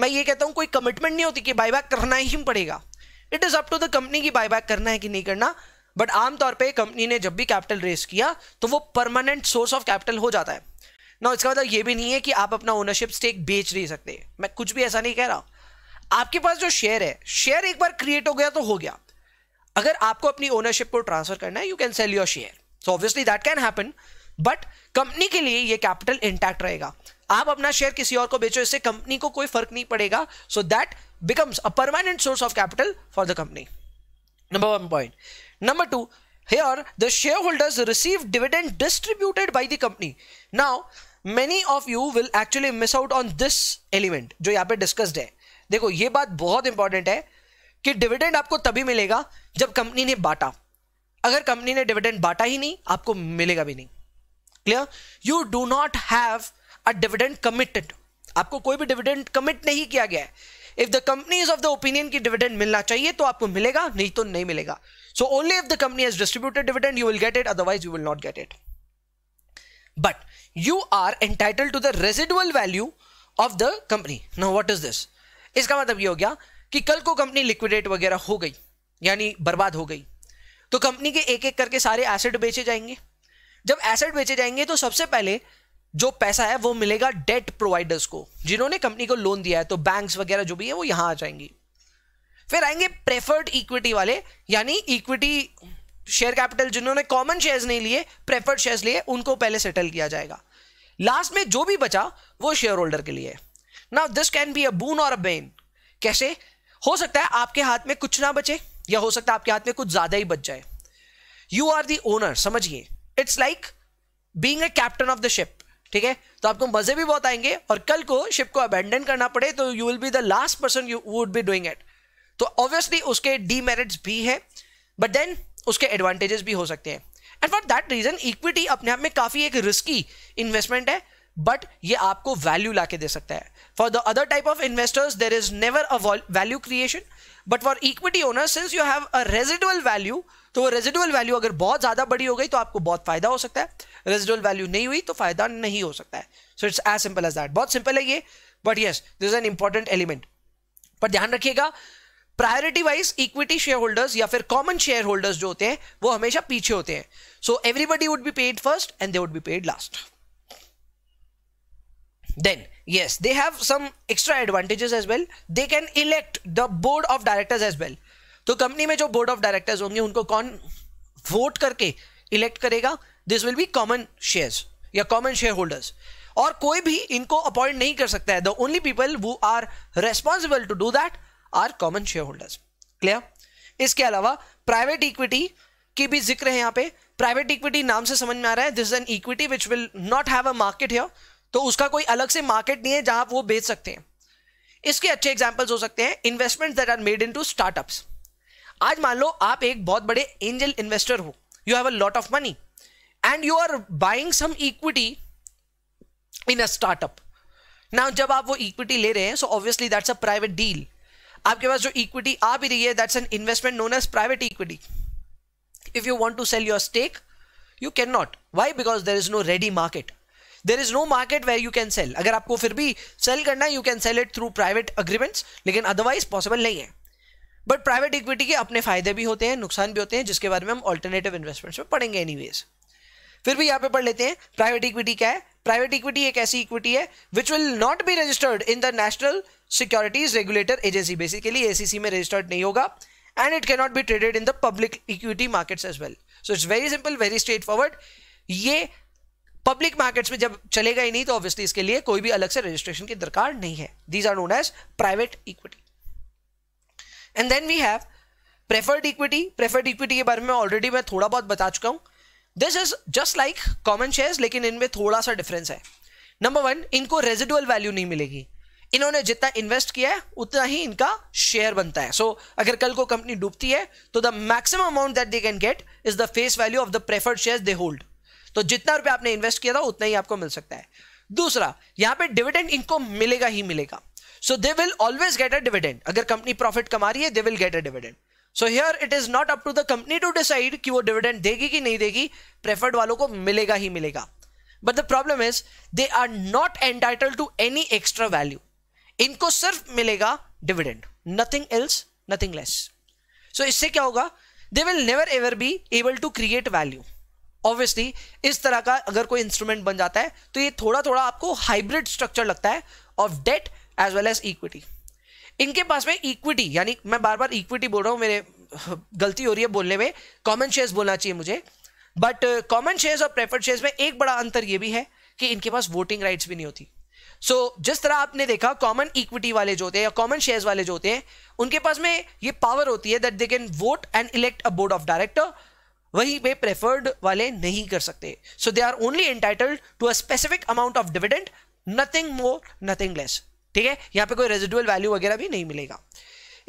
मैं ये कहता हूँ कोई कमिटमेंट नहीं होती कि बाई बैक करना ही पड़ेगा it is up to the company की बाई बैक करना है कि नहीं करना बट आमतौर पर कंपनी ने जब भी कैपिटल रेस किया तो वो परमानेंट सोर्स ऑफ कैपिटल हो जाता है ना इसका मतलब ये भी नहीं है कि आप अपना ओनरशिप स्टेक बेच नहीं सकते मैं कुछ भी ऐसा नहीं कह रहा आपके पास जो शेयर है शेयर एक बार क्रिएट हो गया तो हो गया अगर आपको अपनी ओनरशिप को ट्रांसफर करना है you can sell your share so obviously that can happen but company के लिए ये कैपिटल इंटैक्ट रहेगा आप अपना शेयर किसी और को बेचो इससे कंपनी को कोई फर्क नहीं पड़ेगा so that becomes a permanent source of capital for the company one point number two here the share holders receive dividend distributed by the company now many of you will actually miss out on this element जो यहां पर discussed है देखो ये बात बहुत important है कि डिविडेंड आपको तभी मिलेगा जब कंपनी ने बांटा अगर कंपनी ने डिविडेंड बांटा ही नहीं आपको मिलेगा भी नहीं clear you do not have a dividend committed आपको कोई भी डिविडेंड कमिट नहीं किया गया है if the company is of the opinion की डिविडेंड मिलना चाहिए तो आपको मिलेगा नहीं तो नहीं मिलेगा so only if the company has distributed dividend you will get it otherwise you will not get it but you are entitle to the residual value of the company no what is this इसका मतलब ये हो गया कि कल को company liquidate वगैरह हो गई यानी बर्बाद हो गई तो कंपनी के एक एक करके सारे एसेट बेचे जाएंगे जब एसेट बेचे जाएंगे तो सबसे पहले जो पैसा है वो मिलेगा डेट प्रोवाइडर्स को जिन्होंने कंपनी को लोन दिया है तो बैंक्स वगैरह जो भी है वो यहां आ जाएंगी फिर आएंगे प्रेफर्ड इक्विटी वाले यानी इक्विटी शेयर कैपिटल जिन्होंने कॉमन शेयर्स नहीं लिए प्रेफर्ड शेयर्स लिए उनको पहले सेटल किया जाएगा लास्ट में जो भी बचा वो शेयर होल्डर के लिए now this can be a boon और अ बेन कैसे हो सकता है आपके हाथ में कुछ ना बचे या हो सकता है आपके हाथ में कुछ ज़्यादा ही बच जाए यू आर दी ओनर समझिए it's like being a captain of the ship ठीक है तो आपको मजे भी बहुत आएंगे और कल को शिप को अबेंडन करना पड़े तो you will be the last person you would be doing it तो ऑब्वियसली उसके डीमेरिट्स भी है बट देन उसके एडवांटेजेस भी हो सकते हैं and for that reason equity अपने आप में काफ़ी एक रिस्की इन्वेस्टमेंट है बट ये आपको वैल्यू ला के दे सकता है for the other type of investors there is never a value creation but for equity owner since you have a residual value तो वो रेजिडुअल वैल्यू अगर बहुत ज़्यादा बड़ी हो गई तो आपको बहुत फायदा हो सकता है रेजिडुअल वैल्यू नहीं हुई तो फायदा नहीं हो सकता है so it's as simple as that बहुत सिंपल है ये but yes this is an important element पर ध्यान रखिएगा priority wise equity share holders या फिर कॉमन शेयर होल्डर्स जो होते हैं वो हमेशा पीछे होते हैं so everybody would be paid first and they would be paid last then yes they have some extra advantages as well they can elect the board of directors as well तो company में जो board of directors होंगे उनको कौन vote करके elect करेगा this will be common shares या common share holders और कोई भी इनको अपॉइंट नहीं कर सकता है the only people who are responsible to do that are common share holders clear इसके अलावा प्राइवेट इक्विटी की भी जिक्र है यहाँ पे प्राइवेट इक्विटी नाम से समझ में आ रहा है this is an equity which will not have a market here तो उसका कोई अलग से मार्केट नहीं है जहां आप वो बेच सकते हैं इसके अच्छे एग्जाम्पल्स हो सकते हैं investment that are made into startups आज मान लो आप एक बहुत बड़े एंजल इन्वेस्टर हो you have a lot of money and you are buying some equity in a startup ना जब आप वो इक्विटी ले रहे हैं so obviously that's a private deal आपके पास जो इक्विटी आ भी रही है that's an investment known as private equity if you want to sell your stake you can not why because there is no ready market there is no market where you can sell अगर आपको फिर भी sell करना है you can sell it through private agreements लेकिन otherwise possible नहीं है but private equity के अपने फायदे भी होते हैं नुकसान भी होते हैं जिसके बारे में हम ऑल्टरनेटिव इन्वेस्टमेंट्स में पढ़ेंगे एनी फिर भी यहाँ पे पढ़ लेते हैं प्राइवेट इक्विटी क्या है प्राइवेट इक्विटी एक ऐसी इक्विटी है which will not be registered in the national securities regulator agency basically SEC में रजिस्टर्ड नहीं होगा and it not be traded in the public equity markets as well so it's very simple very straightforward ये public markets में जब चलेगा ही नहीं तो obviously इसके लिए कोई भी अलग से रजिस्ट्रेशन की दरकार नहीं है these are known as private equity and then we have preferred equity preferred equity के बारे में ऑलरेडी मैं थोड़ा बहुत बता चुका हूं this is just like common share लेकिन इनमें थोड़ा सा डिफरेंस है नंबर वन इनको रेजिडुअल वैल्यू नहीं मिलेगी इन्होंने जितना इन्वेस्ट किया है उतना ही इनका शेयर बनता है सो so, अगर कल को कंपनी डूबती है तो the maximum amount that they can get is the face value of the preferred share they hold तो जितना रुपया आपने इन्वेस्ट किया था उतना ही आपको मिल सकता है दूसरा यहां पे डिविडेंड इनको मिलेगा ही मिलेगा so they will always get a dividend अगर कंपनी प्रॉफिट कमा रही है they will get a dividend so here it is not up to the company to decide कि वो डिविडेंड देगी कि नहीं देगी प्रेफर्ड वालों को मिलेगा ही मिलेगा but the problem is they are not entitle to any extra value इनको सिर्फ मिलेगा dividend nothing else nothing less so इससे क्या होगा they will never ever be able to create value obviously इस तरह का अगर कोई इंस्ट्रूमेंट बन जाता है तो ये थोड़ा थोड़ा आपको हाइब्रिड स्ट्रक्चर लगता है of debt as well as equity इनके पास में इक्विटी यानी मैं बार बार इक्विटी बोल रहा हूँ मेरे गलती हो रही है बोलने में कॉमन शेयर्स बोलना चाहिए मुझे बट कॉमन शेयर्स और प्रेफर्ड शेयर्स में एक बड़ा अंतर ये भी है कि इनके पास वोटिंग राइट्स भी नहीं होती सो so, जिस तरह आपने देखा कॉमन इक्विटी वाले जो होते हैं या कॉमन शेयर्स वाले जो होते हैं उनके पास में ये पावर होती है that they can vote and elect a board of director वहीं पे प्रेफर्ड वाले नहीं कर सकते so they are only entitled to a specific amount of dividend nothing more nothing less ठीक है यहां पे कोई रेजिडुअल वैल्यू वगैरह भी नहीं मिलेगा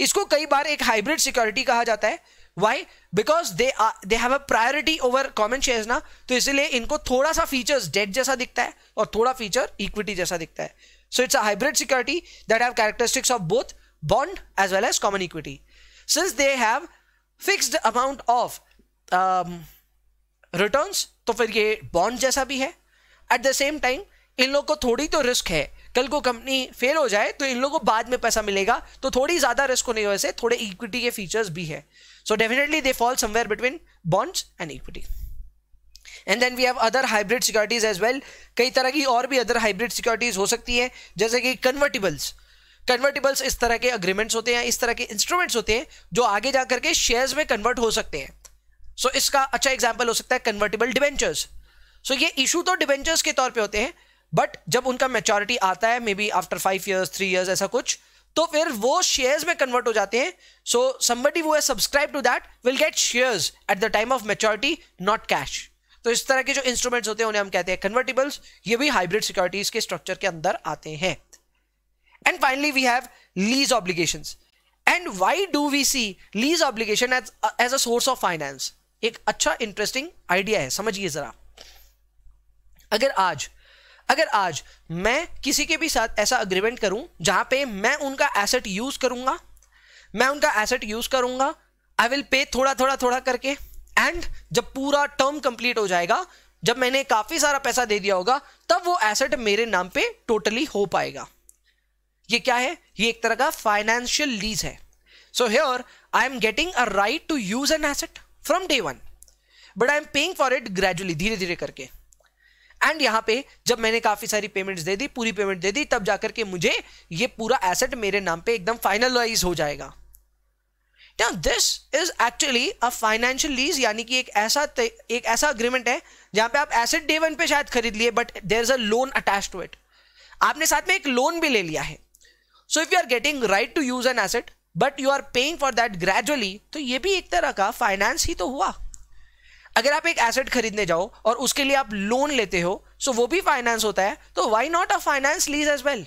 इसको कई बार एक हाइब्रिड सिक्योरिटी कहा जाता है why because they they have a priority over common share ना तो इसलिए इनको थोड़ा सा फीचर्स डेट जैसा दिखता है और थोड़ा फीचर इक्विटी जैसा दिखता है so it's a hybrid security that have characteristics of both bond as well as common equity since they have fixed amount of returns um, तो फिर ये बॉन्ड जैसा भी है एट द सेम टाइम इन लोग को थोड़ी तो रिस्क है कल को कंपनी फेल हो जाए तो इन लोगों को बाद में पैसा मिलेगा तो थोड़ी ज़्यादा रिस्क होने की वजह से थोड़े इक्विटी के फीचर्स भी है so definitely they fall somewhere between bonds and equity and then we have other hybrid securities as well कई तरह की और भी अदर हाइब्रिड सिक्योरिटीज हो सकती है जैसे कि कन्वर्टिबल्स कन्वर्टिबल्स इस तरह के अग्रीमेंट्स होते हैं इस तरह के इंस्ट्रूमेंट्स होते हैं जो आगे जा करके शेयर्स में कन्वर्ट हो सकते हैं सो so, इसका अच्छा एग्जाम्पल हो सकता है कन्वर्टेबल डिवेंचर्स सो ये इशू तो डिवेंचर्स के तौर पे होते हैं बट जब उनका मेचोरिटी आता है maybe after five years three years ऐसा कुछ तो फिर वो शेयर्स में कन्वर्ट हो जाते हैं सो समबडी वो है subscribe to that will get shares at the time of maturity not cash तो इस तरह के जो इंस्ट्रूमेंट्स होते हैं उन्हें हम कहते हैं कन्वर्टेबल्स ये भी हाइब्रिड सिक्योरिटीज के स्ट्रक्चर के अंदर आते हैं and finally we have lease obligation and why do we see lease obligation as as a source of finance एक अच्छा इंटरेस्टिंग आइडिया है समझिए जरा अगर आज अगर आज मैं किसी के भी साथ ऐसा अग्रीमेंट करूं जहां पे मैं उनका एसेट यूज करूंगा मैं उनका एसेट यूज करूंगा आई विल पे थोड़ा थोड़ा थोड़ा करके एंड जब पूरा टर्म कंप्लीट हो जाएगा जब मैंने काफी सारा पैसा दे दिया होगा तब वो एसेट मेरे नाम पे टोटली हो पाएगा ये क्या है ये एक तरह का फाइनेंशियल लीज है so here I am getting a right to use an asset from day one but I am paying for it gradually धीरे धीरे करके एंड यहां पे जब मैंने काफ़ी सारी पेमेंट्स दे दी पूरी पेमेंट दे दी तब जाकर के मुझे ये पूरा एसेट मेरे नाम पे एकदम फाइनलाइज हो जाएगा this is actually a financial lease यानी कि एक ऐसा एक ऐसा अग्रीमेंट है जहां पे आप एसेट डे वन पे शायद खरीद लिए but there is a loan attach to it आपने साथ में एक लोन भी ले लिया है so if you are getting right to use an asset but you are paying for that gradually तो ये भी एक तरह का फाइनेंस ही तो हुआ अगर आप एक एसेट खरीदने जाओ और उसके लिए आप लोन लेते हो सो so वो भी फाइनेंस होता है तो why not a finance lease as well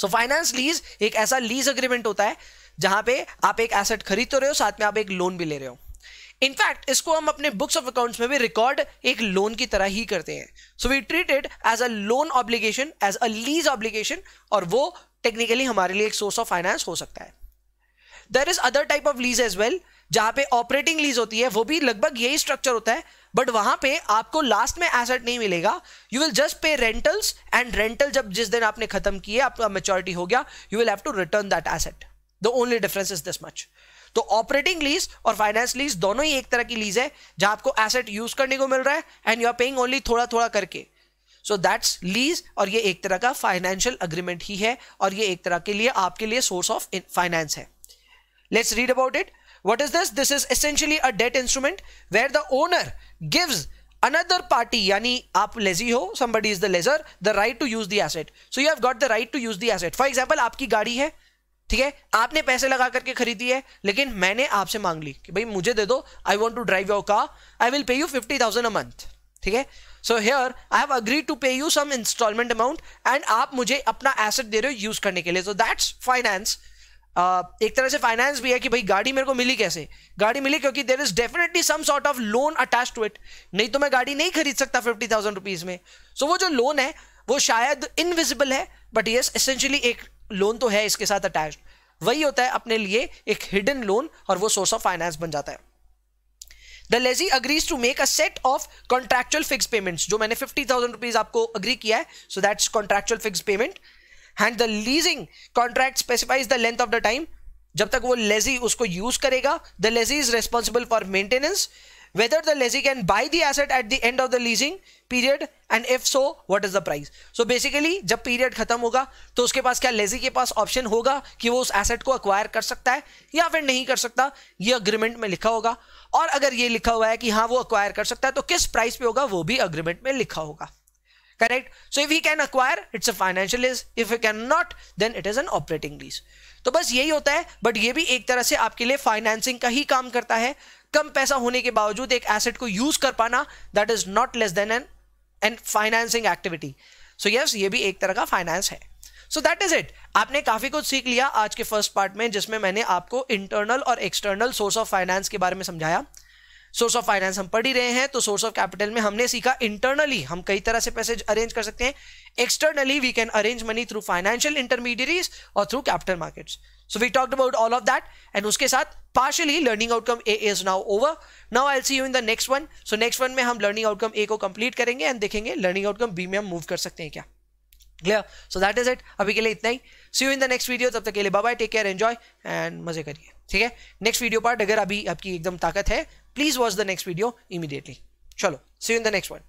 so finance lease एक ऐसा लीज अग्रीमेंट होता है जहां पे आप एक एसेट खरीद तो रहे हो साथ में आप एक लोन भी ले रहे हो इनफैक्ट इसको हम अपने बुक्स ऑफ अकाउंट्स में भी रिकॉर्ड एक लोन की तरह ही करते हैं so we treat it as a loan obligation as a lease obligation और वो टेक्निकली हमारे लिए एक सोर्स ऑफ फाइनेंस हो सकता है there is other type of lease as well जहां पे ऑपरेटिंग लीज होती है वो भी लगभग यही स्ट्रक्चर होता है बट वहां पे आपको लास्ट में एसेट नहीं मिलेगा you will just pay rentals and rental जब जिस दिन आपने खत्म किए आपका मेच्योरिटी हो गया you will have to return that asset the only difference is this much तो ऑपरेटिंग लीज और फाइनेंस लीज दोनों ही एक तरह की लीज है जहां आपको एसेट यूज करने को मिल रहा है and you are paying only थोड़ा थोड़ा करके सो दैट्स लीज और ये एक तरह का फाइनेंशियल अग्रीमेंट ही है और ये एक तरह के लिए आपके लिए सोर्स ऑफ फाइनेंस है let's read about it what is this this is essentially a debt instrument where the owner gives another party यानी आप लेजी हो somebody is the lessor the right to use the asset so you have got the right to use the asset for example आपकी गाड़ी है ठीक है आपने पैसे लगा करके खरीदी है लेकिन मैंने आपसे मांग ली कि भाई मुझे दे दो I want to drive your car I will pay you fifty thousand a month ठीक है so here I have agree to pay you some instalment amount and आप मुझे अपना एसेट दे रहे हो यूज करने के लिए सो दैट्स फाइनेंस एक तरह से फाइनेंस भी है कि भाई गाड़ी मेरे को मिली कैसे गाड़ी मिली क्योंकि there is definitely some sort of loan attach to it नहीं तो मैं गाड़ी नहीं खरीद सकता फिफ्टी थाउजेंड रुपीज में सो so, वो जो लोन है वो शायद इनविजिबल है बट यस एसेंशियली एक लोन तो है इसके साथ अटैच वही होता है अपने लिए एक हिडन लोन और वो सोर्स ऑफ फाइनेंस बन जाता है the lessee agrees to make a set of contractual fix payment जो मैंने फिफ्टी थाउजेंड रुपीज आपको अग्री किया है so that's contractual fix payment and the leasing contract specifies the length of the time जब तक वो लेजी उसको use करेगा the lessee is responsible for maintenance whether the lessee can buy the asset at the end of the leasing period and if so is is the price so basically जब period खत्म होगा तो उसके पास क्या lazy के पास option होगा कि वो उस एसेट को अक्वायर कर सकता है या फिर नहीं कर सकता ये अग्रीमेंट में लिखा होगा और अगर ये लिखा हुआ है कि हाँ वो अक्वायर कर सकता है तो किस प्राइस पे होगा वो भी अग्रीमेंट में लिखा होगा so if you can acquire it's a financial financial if you can not then it is an operating lease तो बस यही होता है बट ये भी एक तरह से आपके लिए फाइनेंसिंग का ही काम करता है कम पैसा होने के बावजूद एक एसेट को यूज कर पाना that is not less than an an financing activity so yes ये भी एक तरह का फाइनेंस है सो दैट इज इट आपने काफी कुछ सीख लिया आज के फर्स्ट पार्ट में जिसमें मैंने आपको इंटरनल और एक्सटर्नल सोर्स ऑफ फाइनेंस के बारे में समझाया सोर्स ऑफ फाइनेंस हम पढ़ ही रहे हैं तो सोर्स ऑफ कैपिटल में हमने सीखा इंटरनली हम कई तरह से पैसे अरेंज कर सकते हैं externally we can arrange money through financial intermediaries और through capital markets so we talked about all of that and उसके साथ partially learning outcome A is now over. Now I'll see you in the next one so next one में हम learning outcome ए को complete करेंगे and देखेंगे learning outcome B में हम move कर सकते हैं क्या clear so that is it अभी के लिए इतना ही see you in the next video तब तक के लिए bye take care enjoy and मजे करिए ठीक है नेक्स्ट वीडियो पार्ट अगर अभी आपकी एकदम ताकत है please watch the next video immediately चलो see you in the next one